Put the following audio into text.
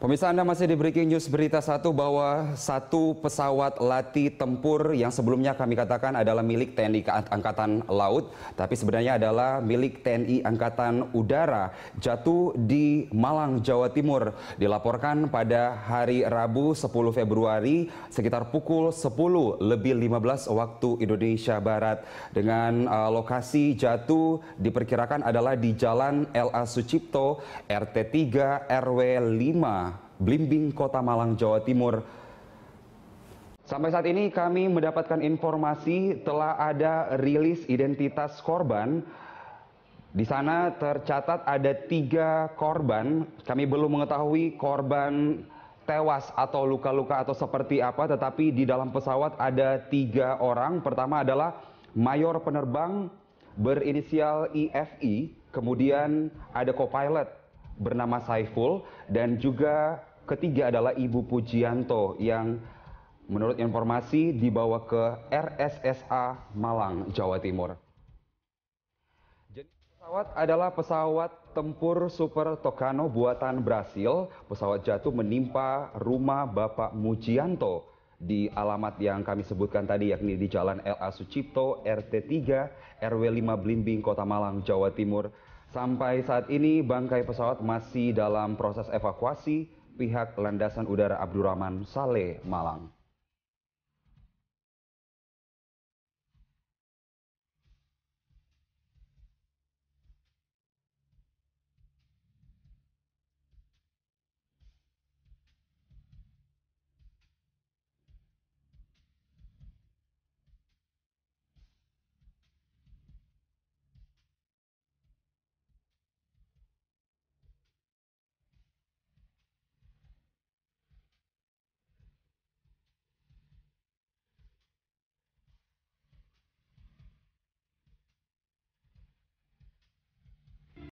Pemirsa Anda masih di Breaking News Berita satu bahwa satu pesawat latih tempur yang sebelumnya kami katakan adalah milik TNI Angkatan Laut, tapi sebenarnya adalah milik TNI Angkatan Udara, jatuh di Malang, Jawa Timur. Dilaporkan pada hari Rabu 10 Februari sekitar pukul 10 lebih 15 waktu Indonesia Barat. Dengan uh, lokasi jatuh diperkirakan adalah di Jalan LA Sucipto, RT 3, RW 5 Blimbing, Kota Malang, Jawa Timur. Sampai saat ini kami mendapatkan informasi telah ada rilis identitas korban. Di sana tercatat ada tiga korban. Kami belum mengetahui korban tewas atau luka-luka atau seperti apa, tetapi di dalam pesawat ada tiga orang. Pertama adalah mayor penerbang berinisial IFI, kemudian ada co-pilot bernama Saiful, dan juga Ketiga adalah Ibu Pujianto yang menurut informasi dibawa ke RSSA Malang, Jawa Timur. Jenis pesawat adalah pesawat tempur Super Tokano buatan Brasil. Pesawat jatuh menimpa rumah Bapak Mujianto di alamat yang kami sebutkan tadi yakni di Jalan LA Sucipto RT 3 RW 5 Blimbing Kota Malang Jawa Timur. Sampai saat ini bangkai pesawat masih dalam proses evakuasi pihak landasan udara abdurrahman saleh malang